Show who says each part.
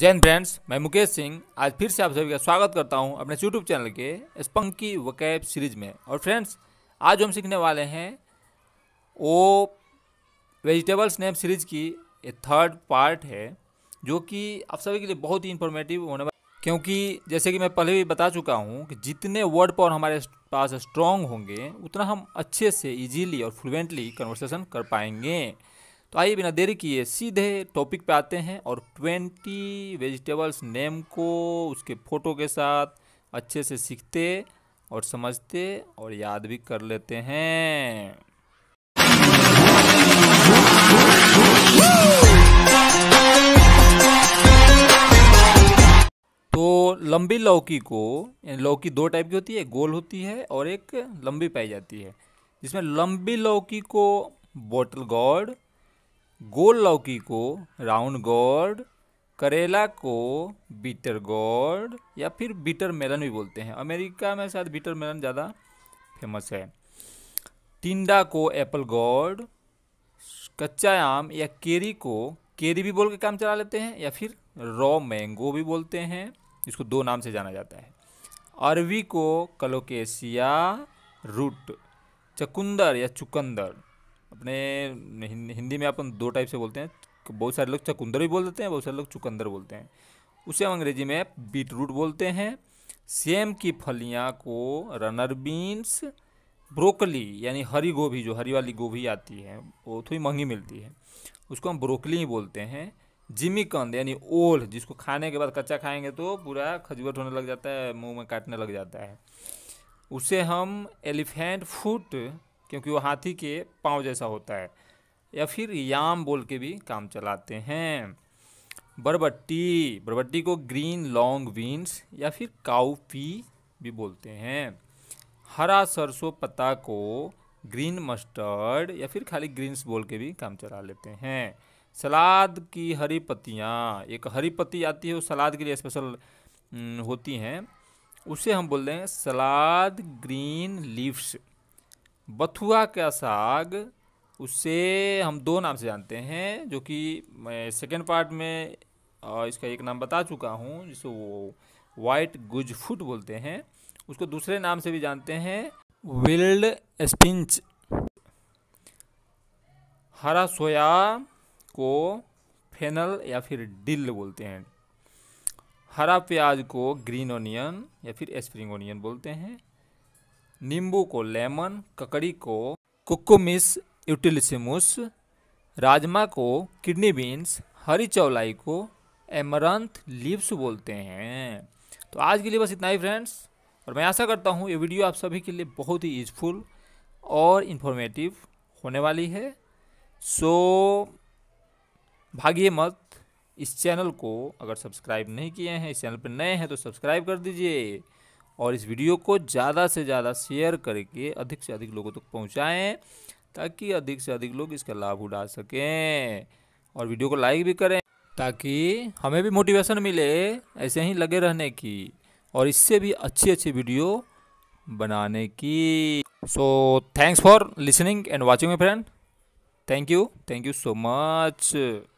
Speaker 1: Jain friends मैं मुकेश सिंह आज फिर से आप सभी का स्वागत करता हूं अपने यूट्यूब चैनल के स्पंकी वकैब सीरीज में और फ्रेंड्स आज हम सीखने वाले हैं ओ वेजिटेबल्स नेम सीरीज की ये थर्ड पार्ट है जो कि आप सभी के लिए बहुत ही इन्फॉर्मेटिव होने वाला क्योंकि जैसे कि मैं पहले भी बता चुका हूँ कि जितने वर्ड पावर हमारे पास स्ट्रॉन्ग होंगे उतना हम अच्छे से ईजीली और फ्लुएंटली कन्वर्सेशन कर पाएंगे तो आइए बिना देरी किए सीधे टॉपिक पे आते हैं और 20 वेजिटेबल्स नेम को उसके फ़ोटो के साथ अच्छे से सीखते और समझते और याद भी कर लेते हैं तो लंबी लौकी को लौकी दो टाइप की होती है गोल होती है और एक लंबी पाई जाती है जिसमें लंबी लौकी को बोटल गॉड गोल लौकी को राउंड गोड करेला को बीटर गोड या फिर बीटर मेलन भी बोलते हैं अमेरिका में शायद बीटर मेलन ज़्यादा फेमस है टिंडा को एप्पल गोड कच्चा आम या केरी को केरी भी बोल के काम चला लेते हैं या फिर रॉ मैंगो भी बोलते हैं इसको दो नाम से जाना जाता है अरवी को कलोकेशिया रूट चकुंदर या चुकंदर अपने हिंदी में अपन दो टाइप से बोलते हैं बहुत सारे लोग चकुंदर भी बोल देते हैं बहुत सारे लोग चुकंदर बोलते हैं उसे हम अंग्रेजी में बीट रूट बोलते हैं सेम की फलियाँ को रनर बीन्स ब्रोकली यानी हरी गोभी जो हरी वाली गोभी आती है वो थोड़ी महंगी मिलती है उसको हम ब्रोकली ही बोलते हैं कंद यानी ओल जिसको खाने के बाद कच्चा खाएंगे तो पूरा खजूवट होने लग जाता है मुंह में काटने लग जाता है उसे हम एलिफेंट फूट क्योंकि वो हाथी के पाँव जैसा होता है या फिर याम बोल के भी काम चलाते हैं बरबट्टी बरबट्टी को ग्रीन लॉन्ग बीन्स या फिर काउपी भी बोलते हैं हरा सरसों पत्ता को ग्रीन मस्टर्ड या फिर खाली ग्रीन्स बोल के भी काम चला लेते हैं सलाद की हरी पत्तियाँ एक हरी पत्ती आती है वो सलाद के लिए स्पेशल होती हैं उसे हम बोल रहे हैं सलाद ग्रीन लीव्स बथुआ का साग उसे हम दो नाम से जानते हैं जो कि मैं सेकेंड पार्ट में इसका एक नाम बता चुका हूँ जिसे वो वाइट गुजफुट बोलते हैं उसको दूसरे नाम से भी जानते हैं विल्ड स्पिंच हरा सोया को फेनल या फिर डिल बोलते हैं हरा प्याज को ग्रीन ओनियन या फिर स्प्रिंग ओनियन बोलते हैं नींबू को लेमन ककड़ी को कुकुमिस यूटिलिसिमुस राजमा को किडनी बीन्स हरी चौलाई को एमरंथ लीव्स बोलते हैं तो आज के लिए बस इतना ही फ्रेंड्स और मैं आशा करता हूँ ये वीडियो आप सभी के लिए बहुत ही यूजफुल और इन्फॉर्मेटिव होने वाली है सो so, भागिए मत इस चैनल को अगर सब्सक्राइब नहीं किए हैं इस चैनल पर नए हैं तो सब्सक्राइब कर दीजिए और इस वीडियो को ज़्यादा से ज़्यादा शेयर करके अधिक से अधिक लोगों तक तो पहुँचाएँ ताकि अधिक से अधिक लोग इसका लाभ उठा सकें और वीडियो को लाइक भी करें ताकि हमें भी मोटिवेशन मिले ऐसे ही लगे रहने की और इससे भी अच्छी अच्छी वीडियो बनाने की so thanks for listening and watching my friend thank you thank you so much